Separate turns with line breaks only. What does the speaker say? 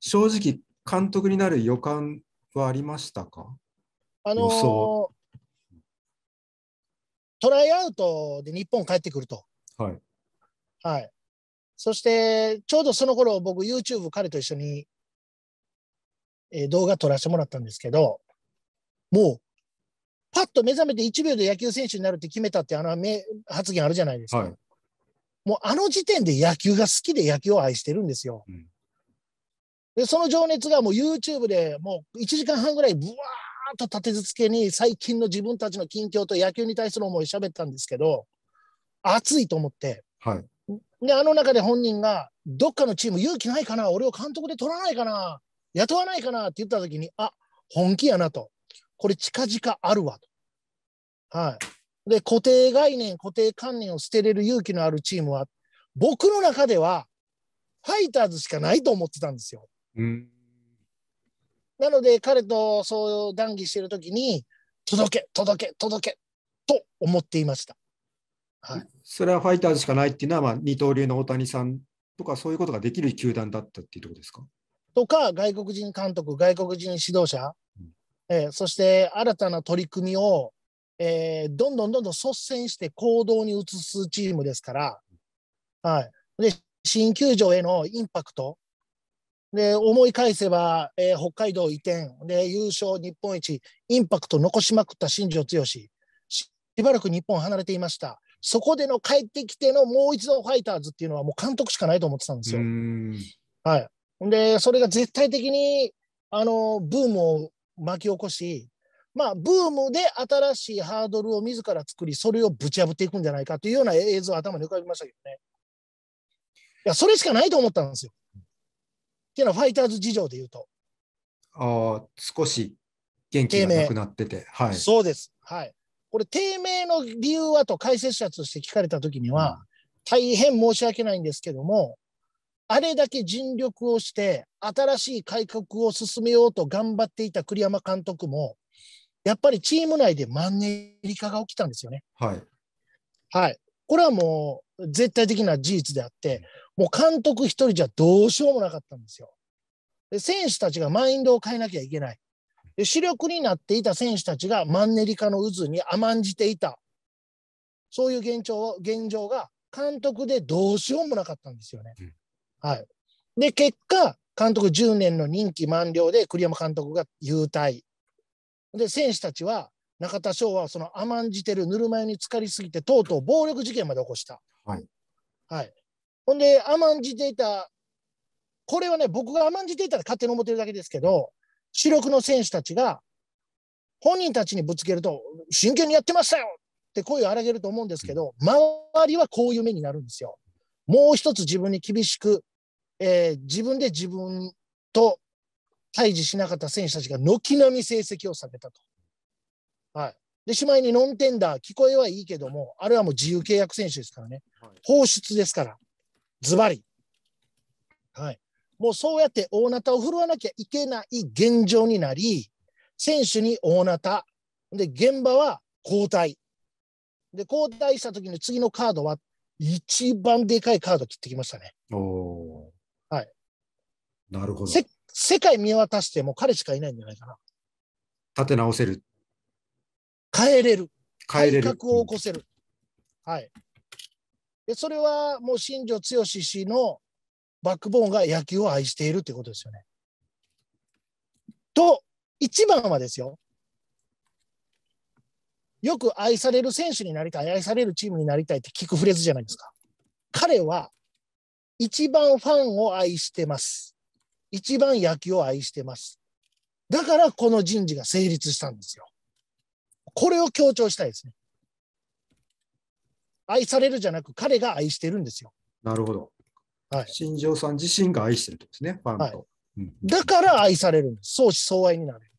正直、監督になる予感はありましたかあのー、トライアウトで日本帰ってくると。はい。はい。そして、ちょうどその頃、僕、YouTube 彼と一緒に、えー、動画撮らせてもらったんですけど、もう、パッと目覚めて1秒で野球選手になるって決めたってあの発言あるじゃないですか。はい、もうあの時点で野球が好きで野球を愛してるんですよ。うん、で、その情熱がもう YouTube でもう1時間半ぐらいブワーっと立て続けに最近の自分たちの近況と野球に対する思い喋ったんですけど、熱いと思って。はい。で、あの中で本人が、どっかのチーム勇気ないかな俺を監督で取らないかな雇わないかなって言った時に、あ、本気やなと。これ近々あるわと。はい。で、固定概念、固定観念を捨てれる勇気のあるチームは、僕の中では、ファイターズしかないと思ってたんですよ。うんなので彼とそう談義してる時に届け届け届けと思っていました、はい、それはファイターズしかないっていうのは、まあ、二刀流の大谷さんとかそういうことができる球団だったっていうところですかとか外国人監督外国人指導者、うん、えー、そして新たな取り組みを、えー、どんどんどんどん率先して行動に移すチームですから、はい、で新球場へのインパクトで、思い返せば、えー、北海道移転、で、優勝日本一、インパクト残しまくった新庄剛志、しばらく日本離れていました。そこでの帰ってきてのもう一度ファイターズっていうのはもう監督しかないと思ってたんですよ。はい。で、それが絶対的に、あの、ブームを巻き起こし、まあ、ブームで新しいハードルを自ら作り、それをぶち破っていくんじゃないかというような映像を頭に浮かびましたけどね。いや、それしかないと思ったんですよ。っていうのはファイターズ事情でいうと。ああ、少し元気がなくなってて。はい、そうです。はい。これ、低迷の理由はと解説者として聞かれたときには、大変申し訳ないんですけども、あれだけ尽力をして、新しい改革を進めようと頑張っていた栗山監督も、やっぱりチーム内でマンネリ化が起きたんですよね。はい。はい。これはもう絶対的な事実であって、もう監督一人じゃどうしようもなかったんですよ。で選手たちがマインドを変えなきゃいけない。で主力になっていた選手たちがマンネリ化の渦に甘んじていた。そういう現状現状が監督でどうしようもなかったんですよね。うん、はい、で、結果、監督10年の任期満了で栗山監督が優退。で、選手たちは、中田翔はその甘んじてるぬるま湯に浸かりすぎて、とうとう暴力事件まで起こした。はい。はい、ほんで、甘んじていた、これはね、僕が甘んじていたら勝手に思ってるだけですけど、主力の選手たちが、本人たちにぶつけると、真剣にやってましたよって声を荒げると思うんですけど、周りはこういう目になるんですよ。もう一つ自分に厳しく、えー、自分で自分と対峙しなかった選手たちが軒並み成績を下げたと。はい。で、しまいにノンテンダー、聞こえはいいけども、あれはもう自由契約選手ですからね。放出ですから。ズバリ。はい。もうそうやって大なたを振るわなきゃいけない現状になり、選手に大なた。で、現場は交代。で、交代した時に次のカードは一番でかいカード切ってきましたね。おはい。なるほど。世界見渡しても彼しかいないんじゃないかな。立て直せる。変えれる。変えれる。改革を起こせる。うん、はい。でそれはもう新庄剛志氏のバックボーンが野球を愛しているということですよね。と、一番はですよ、よく愛される選手になりたい、愛されるチームになりたいって聞くフレーズじゃないですか。彼は一番ファンを愛してます。一番野球を愛してます。だからこの人事が成立したんですよ。これを強調したいですね。愛されるじゃなく、彼が愛してるんですよ。なるほど。はい、新庄さん自身が愛してるんですね、ファンと。はいうん、だから愛されるんです。相思相愛になる。